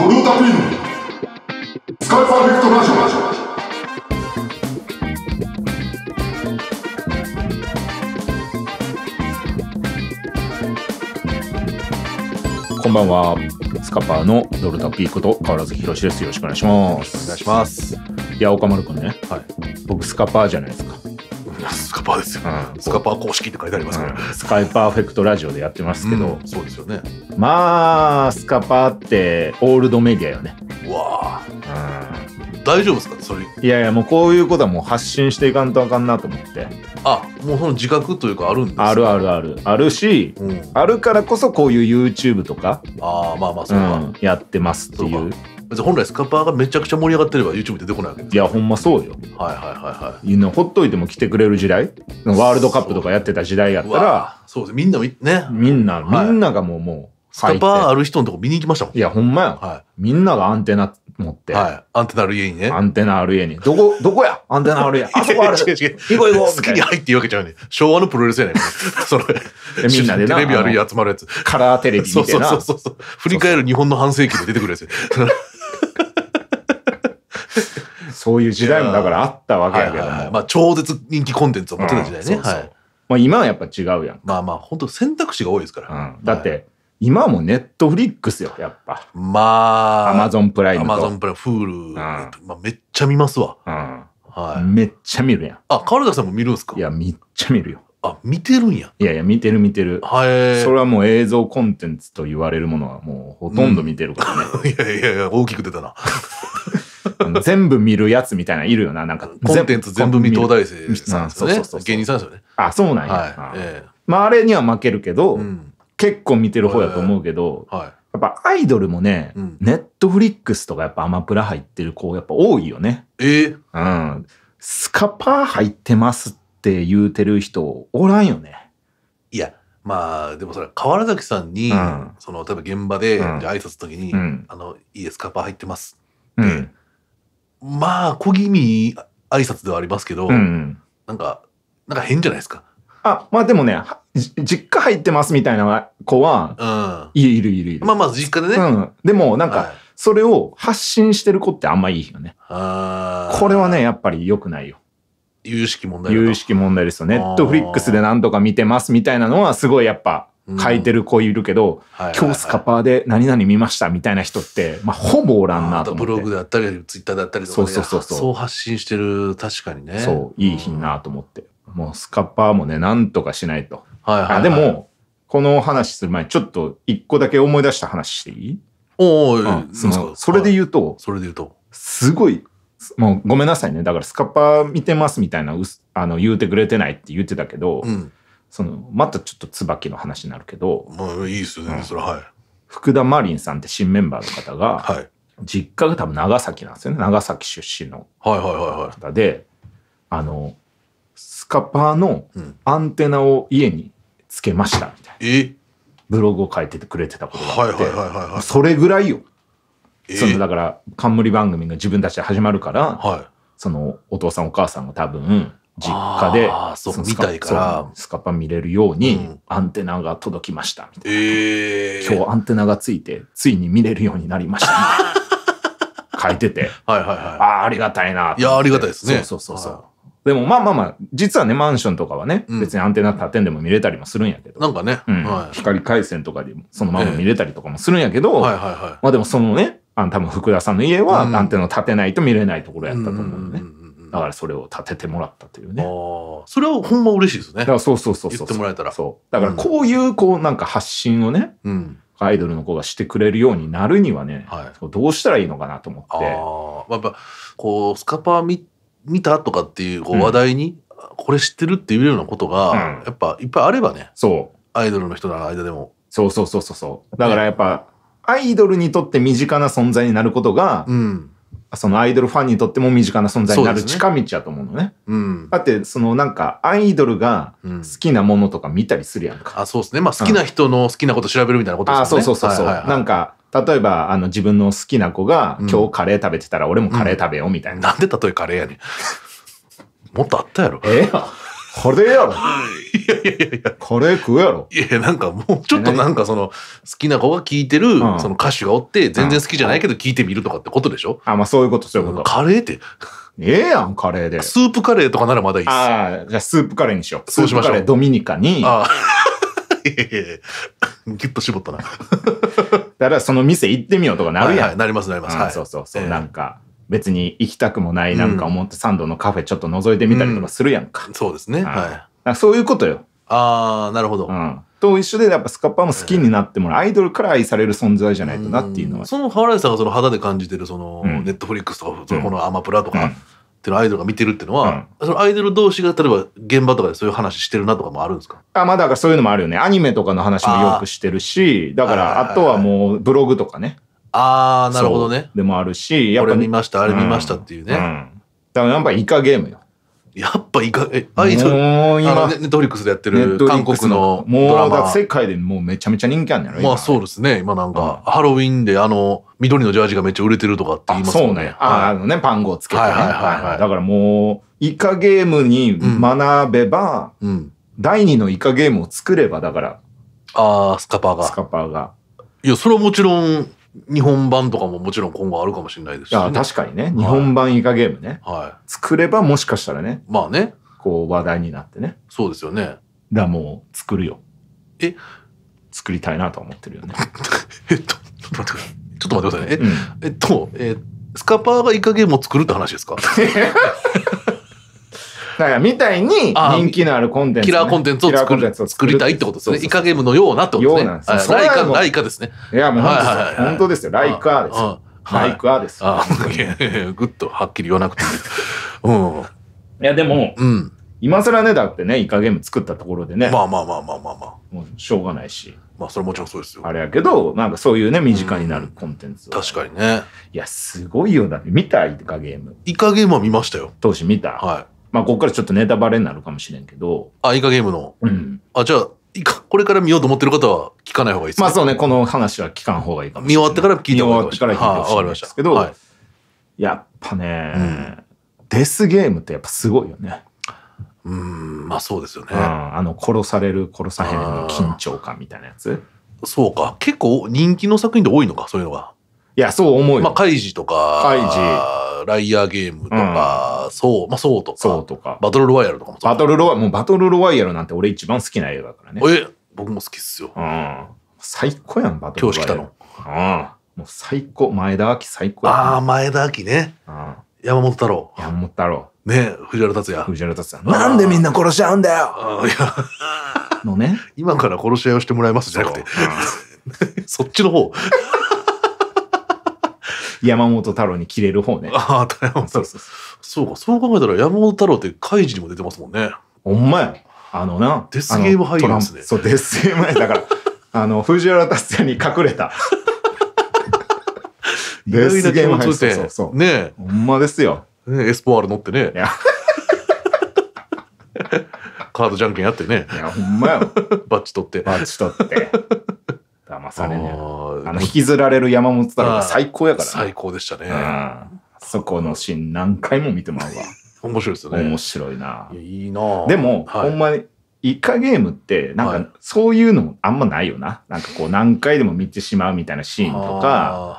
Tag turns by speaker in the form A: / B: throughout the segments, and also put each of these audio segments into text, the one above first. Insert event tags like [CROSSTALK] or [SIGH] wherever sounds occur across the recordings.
A: ドルータピスカイパーフェクトラジオこんばんはスカパーのドルタピーこと変わらずひろしですよろしくお願いしますお願いしますいや岡丸くんね、はい、僕スカパーじゃないですかパーですよ、うん、スカパー公式って書いてありますから、うん、スカイパーフェクトラジオでやってますけど、うん、そうですよねまあスカパーってオールドメディアよねわあ、うん、大丈夫ですかそれいやいやもうこういうことはもう発信していかんとあかんなと思ってあもうその自覚というかあるんですかあるあるあるあるし、あるからこそこういう YouTube とかああまあまあそうか、やってますっていう別に本来スカパーがめちゃくちゃ盛り上がってれば YouTube 出てこないわけですいやほんまそうよはいはいはいはいいうのほっといても来てくれる時代ワールドカップとかやってた時代やったらそうですみんなねみんな、みんながもうもうスカパーある人のとこ見に行きましたもんいやほんまや、はい、みんながアンテナ持って、はい、アンテナある家にねアンテナある家にどこどこやアンテナある家 [LAUGHS] あそこある違う違う行こう行こう好きに入って言わけちゃうね昭和のプロレスやねん [LAUGHS] それみんなで [LAUGHS] テレビある家集まるやつカラーテレビみたなそうそうそうそう振り返る日本の半世紀で出てくるやつそういう時代もだからあったわけやけども、まあ超絶人気コンテンツを持ってた時代ね、まあ、今はやっぱ違うやんまあまあ本当選択肢が多いですから、だって、はい、今もネットフリックスよやっぱまあアマゾンプライムアマゾンプライムフール、まあ、めっちゃ見ますわ、めっちゃ見るやんあ川田さんも見るんすかいやめっちゃ見るよあ見てるんやいやいや見てる見てるはいそれはもう映像コンテンツと言われるものはもうほとんど見てるからね、[LAUGHS] いやいやいや大きく出たな [LAUGHS] 全部見るやつみたいないるよな、なんか。コンテンツ全部見東大生さんですよね。芸人さんですよね。あ、そうなんや。はいえー、まあ、あれには負けるけど、うん、結構見てる方やと思うけど、はい、やっぱアイドルもね、うん、ネットフリックスとかやっぱアマプラ入ってる子やっぱ多いよね。えー、うん。スカパー入ってますって言うてる人おらんよね。いや、まあでもそれ河原崎さんに、うん、その例えば現場で、うん、挨拶の時に、うん、あの「いいですカパー入ってます」って、うん、まあ、小気味挨拶ではありますけど、うん、なんか、なんか変じゃないですか。あ、まあでもね、実家入ってますみたいな子は、うん、いるいるいる。まあまあ、実家でね。うん。でも、なんか、それを発信してる子ってあんまいいよね。これはね、やっぱり良くないよ。有識問題有識問題ですよ。ネットフリックスで何とか見てますみたいなのは、すごいやっぱ、書いてる子いるけど、今日スカパーで何々見ましたみたいな人って、まあ、ほぼおらんなと思って。ブログだったり、ツイッターだったりとか、ね、そうそうそう。そう発信してる、確かにね。そう、いい品なと思って。うん、もうスカパーもね、なんとかしないと。はいはい、はい、でも、この話する前ちょっと一個だけ思い出した話していいおお、うん、そのそれで言うと、はい、それで言うと、すごい、もうごめんなさいね。だからスカパー見てますみたいな、うあの、言うてくれてないって言ってたけど、うんそのまたちょっと椿の話になるけど、まあ、いいっすね、うん、それはい福田麻リさんって新メンバーの方が、はい、実家が多分長崎なんですよね長崎出身の方で、あのスカパーのアンテナを家につけましたみたいな、うん、ブログを書いててくれてたことがあってそれぐらいよそのだから冠番組が自分たちで始まるから、はい、そのお父さんお母さんが多分実家でそう見たいからスカパ見れるようにアンテナが届きましたみたいな、うんえ今日アンテナがついてついに見れるようになりましたみたいな。[LAUGHS] 書いててはいはい、はい、あありがたいないやありがたいですねそうそうそう、はい、でもまあまあまあ実はねマンションとかはね、うん、別にアンテナ立てんでも見れたりもするんやけどなんかね、うんはい、光回線とかでそのまま見れたりとかもするんやけど、えーはいはいはい、まあでもそのねあの多分福田さんの家はアンテナ立てないと見れないところやったと思うね、うんだからそれを立ててもらったというね。それはほんま嬉しいですね。だからそうそうそうそう。言ってもらえたら。そう。だからこういうこうなんか発信をね、うん、アイドルの子がしてくれるようになるにはね、はい、どうしたらいいのかなと思って。ああ。やっぱこうスカパー見見たとかっていうこう話題に、これ知ってるって言えるようなことが、やっぱいっぱいあればね。そう。アイドルの人の間でも。そうそうそうそうそう。だからやっぱ、アイドルにとって身近な存在になることが、うん、そのアイドルファンにとっても身近な存在になる近道やと思うのね。うねうん、だってそのなんかアイドルが好きなものとか見たりするやんか。うん、あそうですね。まあ好きな人の好きなこと調べるみたいなことですね。あそうそうそうそう。なんか例えばあの自分の好きな子が、今日カレー食べてたら俺もカレー食べようみたいな。うん、なんで例えカレーやねん。もっとあったやろ。ええー、カレーやろ。いやいやいやカレー食うやろ。いやいや、なんかもうちょっとなんかその、好きな子が聴いてる、その歌手がおって、全然好きじゃないけど聴いてみるとかってことでしょあ、まあそういうこと、そういうこと。カレーって。ええやん、カレーで。スープカレーとかならまだいいっす。ああ、じゃあスープカレーにしよう。そうしましょう。カレードミニカに。ああ。いやいやいや、っと絞ったな。[LAUGHS] だからその店行ってみようとかなるやん。はいなりますなります。そうそうそう。なんか。別に行きたくもないなんかサンドのカフェちょっと覗いてみたりとかするやんか。そうですね。はい。そういうことよ。ああ、なるほど。うん。と一緒でやっぱスカッパーも好きになってもらう、アイドルから愛される存在じゃないとなっていうのは。その原田さんがその肌で感じてるその、ネットフリックスとか、このアマプラとか、っていうアイドルが見てるっていうのは、そのアイドル同士が例えば現場とかでそういう話してるなとかもあるんですかあまあだからそういうのもあるよねアニメとかの話もよくしてるしだからあとはもうブログとかねああ、なるほどね。でもあるし、やっぱ。これ見ました、あれ見ましたっていうね。うん、うん、だからやっぱイカゲームよ。やっぱイカ、え、アイドル、もう今ネットリックスでやってる韓国のドラマ。もう世界でもうめちゃめちゃ人気あんねやろまあそうですね、今なんか、ハロウィンであの、緑のジャージがめっちゃ売れてるとかって言いますもんね。そうね。あ、あのね、パンゴをつけて、ね。はいはいはい、はい、だからもう、イカゲームに学べば、うん、第二のイカゲームを作れば、だから。ああ、スカパーが。スカパーが。いや、それはもちろん、日本版とかももちろん今後あるかもしれないですし、ね、確かにね、日本版イカゲームね、はい、作ればもしかしたらね、まあね、こう話題になってね。そうですよね。だもう作るよ。え作りたいなと思ってるよね。[LAUGHS] えっと、ちょっと待ってください。ちょっと待ってくださいね。えうん、えっと、えー、スカパーがイカゲームを作るって話ですか [LAUGHS] からみたいに人気のあるコンテンツ、ね、キラーコンテンツを作る作りたいってことですね。イカゲームのようなってことですね。すライカ、ライカですね。いや、もう本当ですよ。ライカですよ。ライカです。グッとはっきり言わなくていい。うん。いや、でも、うん、今更ね、だってね、イカゲーム作ったところでね。まあまあまあまあまあまあ。もうしょうがないし。まあそれもちろんそうですよ。あれやけど、なんかそういうね、身近になるコンテンツ、うん、確かにね。いや、すごいよ。だ見たイカゲーム。イカゲームは見ましたよ。当時見た。はい。まあ、ここからちょっとネタバレになるかもしれんけど。あ、イカゲームの。うん。あ、じゃあ、イカ、これから見ようと思ってる方は聞かない方がいいですかまあそうね、この話は聞かん方がいいかもしれない。見終わってから聞いてもらってから聞いてしいんですけど、はい、やっぱね、うん、デスゲームってやっぱすごいよね。うん、まあそうですよね。うん、あの、殺される、殺さへんの緊張感みたいなやつ。そうか。結構人気の作品で多いのか、そういうのが。いや、そう思うよ。まあ、カイジとか、カイジライアーゲームとか、うん、そう、まあ、そうとか、そうとか、バトルロワイヤルとかもバトルロワイヤル、もうバトルロワイヤルなんて俺一番好きな映画だからね。え、僕も好きっすよ。うん。最高やん、バトルロワイヤル。今日来たの。うん。もう最高。前田明最高や、ああ、前田明ね。うん。山本太郎。山本太郎。ね藤原竜也。藤原竜也。なんでみんな殺し合うんだよいや。のね。[LAUGHS] 今から殺し合いをしてもらいますじゃなくて。そ [LAUGHS] っちの方。山本太郎に切れる方ね。ああ、太郎。そうそうか、そう考えたら山本太郎ってカイジにも出てますもんね。ほんまや。あのな。デスゲーム入りますね。そう、デスゲームだから、[LAUGHS] あの、藤原達也に隠れた。[LAUGHS] デスゲーム入優。そうそうそう。ねほんまですよ。ねエスポワール乗ってね。[LAUGHS] カードじゃんけんやってね。いや、ほんまや。バッチ取って。バッチ取って。ます、あれね。あの、引きずられる山本太郎が最高やから、ね、最高でしたね、うん。そこのシーン何回も見てもらうわ。面白いですよね。面白いな。いいなでも、はい、ほんまに、イカゲームって、なんか、そういうのもあんまないよな、はい。なんかこう、何回でも見てしまうみたいなシーンとか、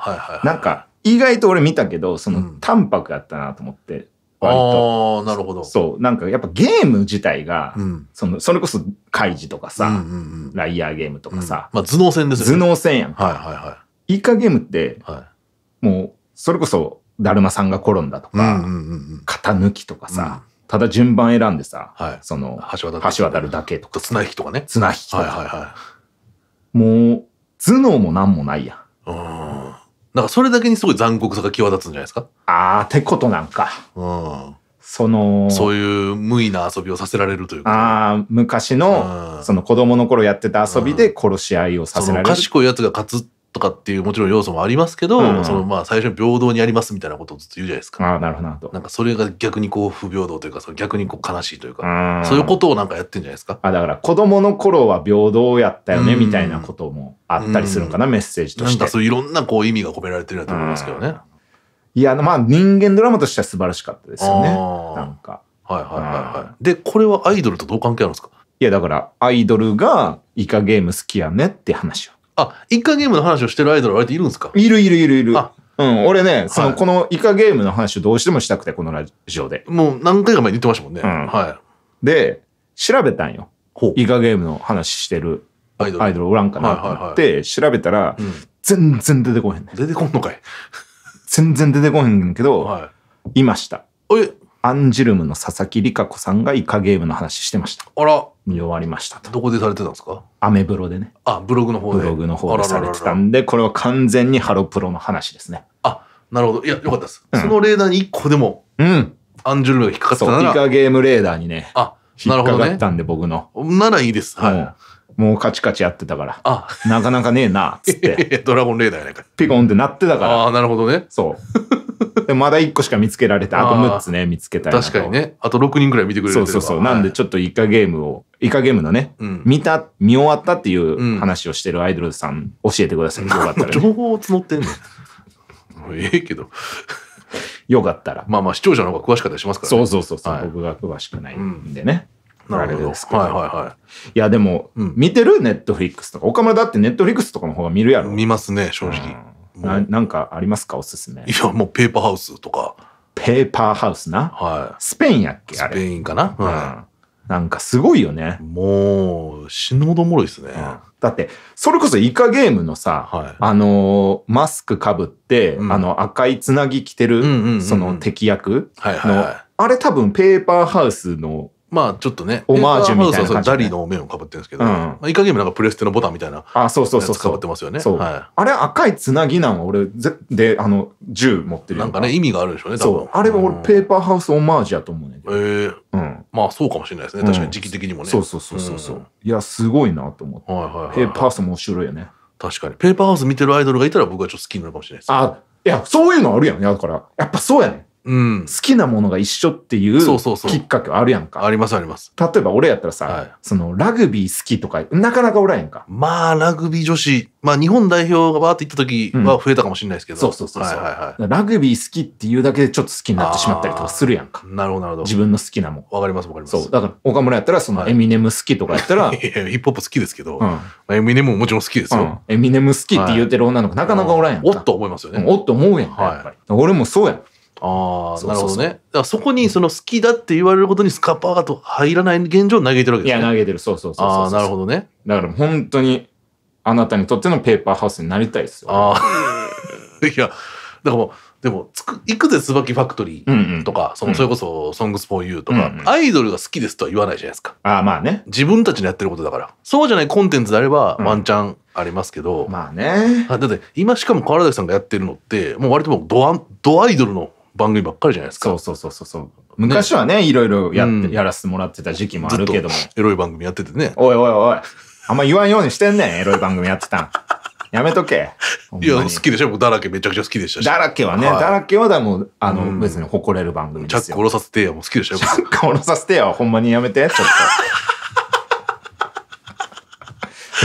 A: はいはいはい、なんか、意外と俺見たけど、その淡白やったなと思って、割と。あなるほど。そう。なんかやっぱゲーム自体が、うん、その、それこそ、開示とかさ、うんうんうん、ライアーゲームとかさ。うん、まあ頭脳戦ですよね。頭脳戦やんはいはいはい。イカゲームって、はい、もう、それこそ、だるまさんが転んだとか、うんうんうん、型抜きとかさ、ただ順番選んでさ、はい、その、橋渡るだけとか。綱引きとかね。綱引きとか。はいはいはい。もう、頭脳も何もないやん。うんなんかそれだけにすごい残酷さが際立つんじゃないですかああ、ってことなんか。うん。その。そういう無意な遊びをさせられるというか。ああ、昔の、うん、その子供の頃やってた遊びで殺し合いをさせられる。うん、賢い奴が勝つっとかっていうもちろん要素もありますけど、うん、そのまあ最初に平等にやりますみたいなことをずっと言うじゃないですか。あなるほどなんかそれが逆にこう不平等というかその逆にこう悲しいというか、そういうことをなんかやってんじゃないですか。あだから子供の頃は平等やったよねみたいなこともあったりするかな、メッセージとして。なんかそういろんなこう意味が込められてると思いますけどね。いやまあ人間ドラマとしては素晴らしかったですよね。なんか。はいはいはいはい。でこれはアイドルとどう関係あるんですかいやだからアイドルがイカゲーム好きやねって話を。あ、イカゲームの話をしてるアイドル割といるんですかいるいるいるいる。あうん、俺ね、その、はい、このイカゲームの話をどうしてもしたくて、このラジオで。もう何回か前に言ってましたもんね。うん、はい。で、調べたんよ。イカゲームの話してるアイドルアイドルおらんかなって、はいはい、調べたら、うん、全然出てこへんね出てこんのかい全然出てこへんけど、はい、いました。え、アンジュルムの佐々木理香子さんがイカゲームの話してました。あら。見終わりましたと。どこでされてたんですかアメブロでね。あ、ブログの方で。ブログの方でされてたんで、これは完全にハロプロの話ですね。あ、なるほど。いや、よかったです。そのレーダーに1個でも、うん。アンジュルムが引っかかったなら。イカゲームレーダーにね。あ、なるほど、引っかかったんで、僕の。ならいいです。はい。もうカチカチやってたから。あなかなかねえな、っつって。[LAUGHS] ドラゴンレーダーやないか。ピコンってなってたから。あ、なるほどね。そう。[LAUGHS] まだ1個しか見つけられて、あと6つね、見つけたい確かにね。あと6人くらい見てくれるそうそうそう。なんでちょっとイカゲームを、イカゲームのね、見た、見終わったっていう話をしてるアイドルさん、教えてください。よかったら、[LAUGHS] 情報を募ってんのええけど。よかったら。まあまあ視聴者の方が詳しかったりしますからね。そうそうそうそう、僕が詳しくないんでね。なるほど。ですけどはいはいはい。いやでも、見てるネットフリックスとか。岡村だってネットフリックスとかの方が見るやろ。見ますね、正直。ななんかありますかおすすめいやもうペーパーハウスとかペーパーハウスな、はい、スペインやっけあスペインかな、はうん、なんかすごいよねもう死ぬほどおもろいっすね、だってそれこそイカゲームのさ、はいあのーマスクかぶって、うんあの赤いつなぎ着てる、うんうんうんうんその敵役の、はいはいはいあれ多分ペーパーハウスのまあちょっとね、オマージュみたいな感じ、ね、ダリの面をかぶってるんですけど、うんまあ、イなんかプレステのボタンみたいなあそうそうそうかぶってますよね。はい、あれ赤いつなぎなんは俺ぜであの銃持ってるなんかね意味があるでしょうね多分。あれは俺、うん、ペーパーハウスオマージュやと思うねんけど。えーうん、まあそうかもしれないですね確かに時期的にもね。そうそうそうそうそう、いやすごいなと思って、はいはいはいはい、ペーパーハウス面白いよね。確かにペーパーハウス見てるアイドルがいたら僕はちょっと好きになるかもしれないです。あいやそういうのあるやんねだからやっぱそうやねん。うん、好きなものが一緒っていうきっかけあるやんか。ありますあります。例えば俺やったらさ、はい、そのラグビー好きとか、なかなかおらへんか。まあ、ラグビー女子、まあ日本代表がバーって行った時は増えたかもしれないですけど。うん、そうそうそうはいはいはい。ラグビー好きっていうだけでちょっと好きになってしまったりとかするやんか。なるほどなるほど。自分の好きなもん。わかりますわかります。そう。だから岡村やったらそのエミネム好きとかやったら。はい、いやヒップホップ好きですけど、うんまあ、エミネムももちろん好きですよ、うん。エミネム好きって言うてる女の子、なかなかおらへんやんか。おっと思いますよね。おっと思うやんか、やっぱり。俺もそうやん。ああ、なるほどね。だからそこにその好きだって言われることにスカパーと入らない現状を投げてるわけですね。いや、投げてる。そうそうそうああ、なるほどね。だから本当に、あなたにとってのペーパーハウスになりたいですよ。ああ。[LAUGHS] いや、だからもう、でもつく、いくぜ椿ファクトリーとか、うんうん、その、それこそ、ソングスポーユーとか、うんうん、アイドルが好きですとは言わないじゃないですか。ああ、まあね。自分たちのやってることだから。そうじゃないコンテンツであれば、ワンチャンありますけど。うん、まあね。だって、今しかも川原崎さんがやってるのって、もう割ともうドア、ドアイドルの番組ばっかりじゃないですか。そうそうそうそう。昔はね、いろいろやうんやらせてもらってた時期もあるけども。エロい番組やっててね。おいおいおい。あんま言わんようにしてんねん、エロい番組やってたん。[LAUGHS] やめとけ。いや、好きでしょ僕、だらけめちゃくちゃ好きでしたし。だらけはね、はいだらけはだも、あの、別に誇れる番組チャックよ。ろさせてやも好きでしよ。[LAUGHS] 殺させてよ、ほんまにやめて、ちょっと。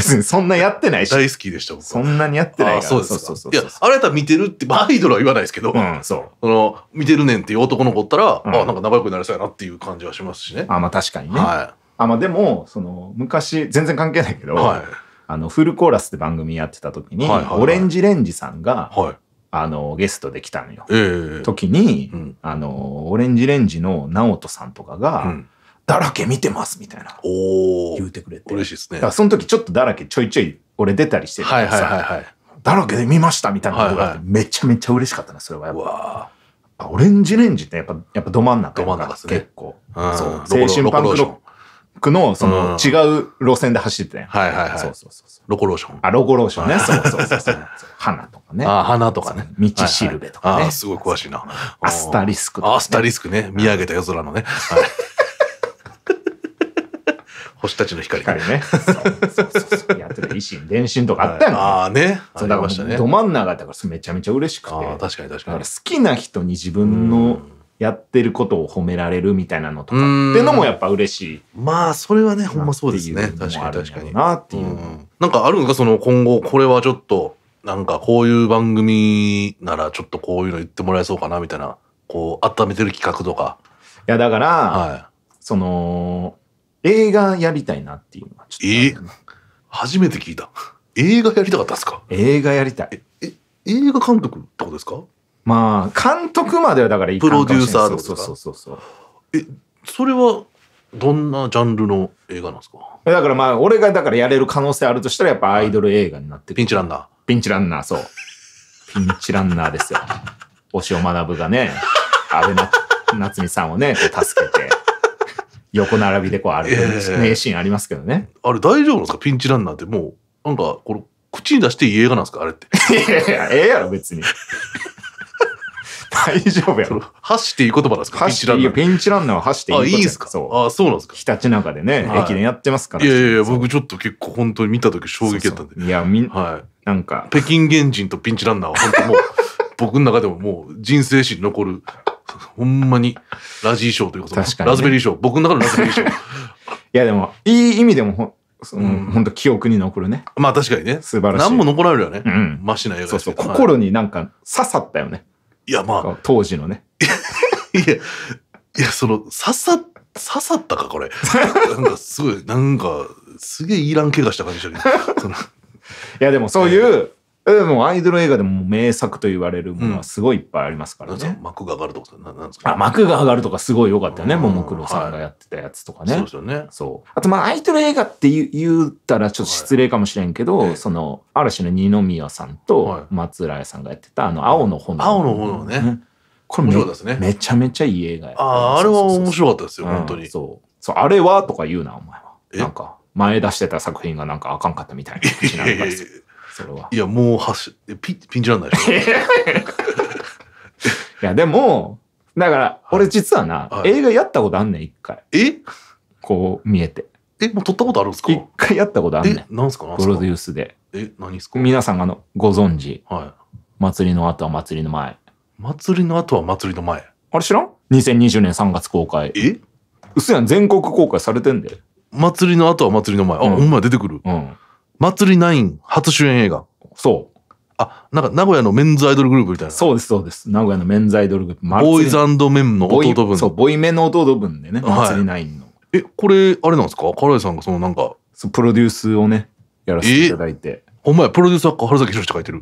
A: 別にそんなやってないし。大好きでしたそんなにやってないから。そうそうそうそういや、あなた見てるって、まあ、アイドルは言わないですけど、うん、そう。その、見てるねんっていう男の子ったら、うん、あなんか仲良くなりそうやなっていう感じはしますしね。あまあ確かにね。はい。あまあでも、その、昔、全然関係ないけど、はい、あの、フルコーラスって番組やってた時に、はいはいはい、オレンジレンジさんが、はい。あの、ゲストで来たのよ。ええー、時に、うん、あの、オレンジレンジの直人さんとかが、うんだらけ見てますみたいな言うてくれて嬉しいですねだからその時ちょっとだらけちょいちょい俺出たりしてるからさ、はいはいはいはい、だらけで見ましたみたいなことがめちゃめちゃ嬉しかったなそれはやっぱ。オレンジレンジってやっぱやっぱど真ん中ど真ん中です、ね、結構、うん、そう青春パンクロックのその違う路線で走ってたやん、はいはいはいそうそうそうロコローションあロコローションねそうそうそうそう [LAUGHS] 花とかねあ花とかね道しるべとかね、はいはい、あすごい詳しいなアスタリスクとか、ね、アスタリスクね見上げた夜空のね、はい星たちの光。光ね。そうそうそう。やってた維新、伝心とかあったよね。ああね。そうだから、ど真ん中だからめちゃめちゃ嬉しくて。確かに確かに。好きな人に自分のやってることを褒められるみたいなのとかってのもやっぱ嬉しい。まあ、それはね、ほんまそうですね。確かに確かに。なっていう。なんかあるんか、その今後、これはちょっと、なんかこういう番組ならちょっとこういうの言ってもらえそうかなみたいな、こう、温めてる企画とか。いや、だから、はい、その、映画やりたいなっていうのはちょっと、初めて聞いた映画やりたかったですか映画やりたいええ映画監督ってことですかまあ監督まではだからいいプロデューサーとかそうそうそうそうえそれはどんなジャンルの映画なんですかだからまあ俺がだからやれる可能性あるとしたらやっぱアイドル映画になってピンチランナーピンチランナーそうピンチランナーですよ推しを学ぶがね安倍な夏美さんをねこう助けて横並びでこう歩く、[LAUGHS] 名シーンありますけどね。あれ大丈夫ですかピンチランナーってもう、なんか、これ、口に出していい映画なんですかあれって。いやいや、ええやろ、別に。[LAUGHS] 大丈夫やろ。走っていい言葉なんですかピンチランナー。ピンチランナーは発ていいあ、いいですかそう。あ、そうなんですか日立なんかでね、駅伝やってますから。いやいや僕ちょっと結構本当に見た時衝撃やったんで。いや、みん、はい。なんか。北京原人とピンチランナーは本当もう、僕の中でももう人生史に残る [LAUGHS] ほんまにラジー賞ということ確かにねラズベリー賞僕の中のラズベリー賞 [LAUGHS] いやでも、いい意味でもほ、そのうん本当と記憶に残るね。まあ確かにね素晴らしい。何も残られるよね、うん。マシな映画そうそう、心になんか刺さったよね。いやまあ当時のね。[LAUGHS] いや、いや、その、刺さ、刺さったか、これ。なんか、すごい、なんか、すげえいらん怪我した感じだけど。そのいやでもそういうえもうアイドル映画でも名作と言われるものはすごいいっぱいありますからね。幕が上がるとかななんですか、あ幕が上がるとかすごい良かったよね、ももクロさんがやってたやつとかね。そうですよね。そう。あとまあアイドル映画って言言ったらちょっと失礼かもしれんけど、その嵐の二宮さんと松浦さんがやってたあの青の炎、青の炎ね。これも、ですね。めちゃめちゃいい映画や。ああ、あれは面白かったですよ、本当に。そう。そう、あれはとか言うな、お前は。なんか、前出してた作品がなんかあかんかったみたいな。[LAUGHS] それは。いや、もうはし、ピピンチなんないでしょ。いや、[LAUGHS] でも、だから、俺実はな、はい映画やったことあんねん、一回。えこう見えて。え、もう撮ったことあるんすか一回やったことあんねんえ。、なんすかなプロデュースで。え、何すか皆さんがのご存知、はい。祭りの後は祭りの前。祭りの後は祭りの前。あれ知らん ?2020 年3月公開。えうそやん、全国公開されてんで。祭りの後は祭りの前。あ、うんほんま出てくる。うん。祭りナイン初主演映画。そう。あ、なんか名古屋のメンズアイドルグループみたいな。そうです、そうです。名古屋のメンズアイドルグループ。ボーイズメンの弟分。そう、ボイメンの弟分でね、祭りナインの。はい、え、これ、あれなんですかカラさんがそのなんか。プロデュースをね、やらせていただいて。ほんまや、プロデューサーか春崎宏書いてる。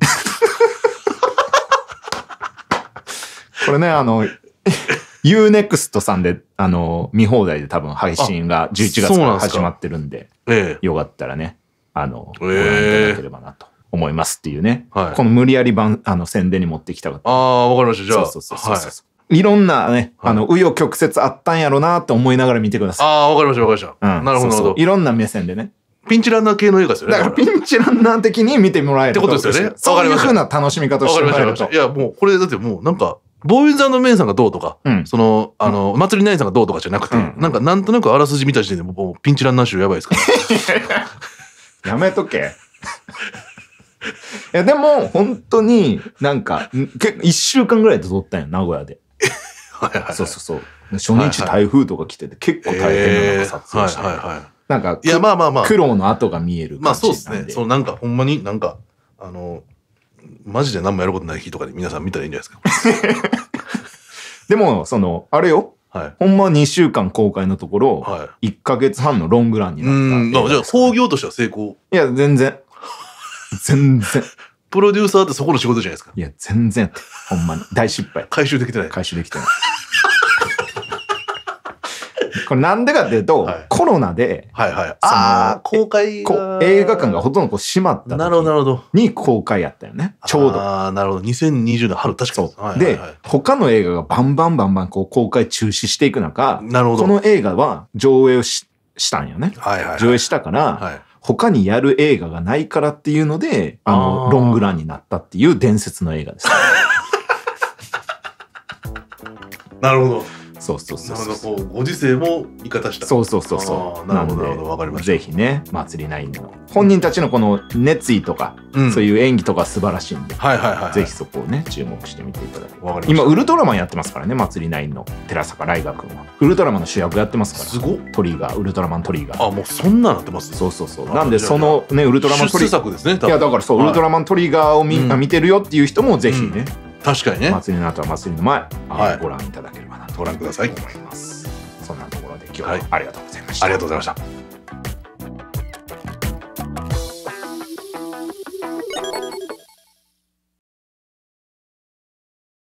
A: これね、あの、[LAUGHS] UNEXT さんで、あの、見放題で多分配信が11月から始まってるんで、んでええ、よかったらね。あの、えー、ご覧いただければなと思いますっていうね。はい、この無理やり版、あの、宣伝に持ってきたかった。ああ、わかりました。じゃあ。そうそうそうそうそう。いろんなね、あの、紆余曲折あったんやろうなって思いながら見てください。ああ、わかりました、わかりました。うん、なるほど、なるほど。いろんな目線でね。ピンチランナー系の映画ですよね。だから、ピンチランナー的に見てもらえるってことですよね。そういうふうな楽しみ方をしてもらえると。いや、もう、これだってもう、なんか、ボーイズメインさんがどうとか、うん、その、あの、うん、祭りナインさんがどうとかじゃなくて、うん、なんか、なんとなくあらすじ見た時点で、もう、ピンチランナー集やばいですから。[LAUGHS] やめとけ。[LAUGHS] いや、でも、本当に、なんか、結構1週間ぐらいで撮ったんや、名古屋で。はいはい、そうそうそう。初日台風とか来てて、結構大変な撮影した。はいはいはいなんか、いや、まあまあまあ。苦労の跡が見えるまあそうですね。そのなんか、ほんまになんか、あの、マジで何もやることない日とかで皆さん見たらいいんじゃないですか。[LAUGHS] でも、その、あれよ。はい、ほんま2週間公開のところ、はい、1か月半のロングランになった。じゃあ、創業としては成功いや、全然。全然。プロデューサーってそこの仕事じゃないですか。いや、全然。ほんまに。大失敗。回収できてない。回収できてない。これなんでかっていうと、はい、コロナで、はいはい、あ公開映画館がほとんどこう閉まったなるほどなるほどに公開やったよねちょうどああなるほど2020年春確かに、はいはい、で他の映画がバンバンバンバンこう公開中止していく中なるほどこの映画は上映をししたんよね、はいはいはい、上映したから、はい他にやる映画がないからっていうので、あの、あロングランになったっていう伝説の映画です。[LAUGHS] なるほど。そうそうそうそう。ご時世も味方した。そうそうそうそう。なるほど、わかりました。ぜひね、祭りないんの。本人たちのこの熱意とか、うん、そういう演技とか素晴らしいんで、はいはいはい、はい、ぜひそこをね、注目してみていただければ。今、ウルトラマンやってますからね、祭りないんの寺坂ライガー君は。ウルトラマンの主役やってますから。すごトリガー、ウルトラマントリガー。あ、もうそんななってます、ね、そうそうそう。なんで、そのね、ウルトラマントリガー。ですね、いや、だからそう、はい、ウルトラマントリガーをみ見,、見てるよっていう人も、ぜひね、うん、確かにね。祭りの後は祭りの前、はい、ご覧いただければ。ご覧くださいと思います。そんなところで今日はありがとうございました。はい、ありがとうございました。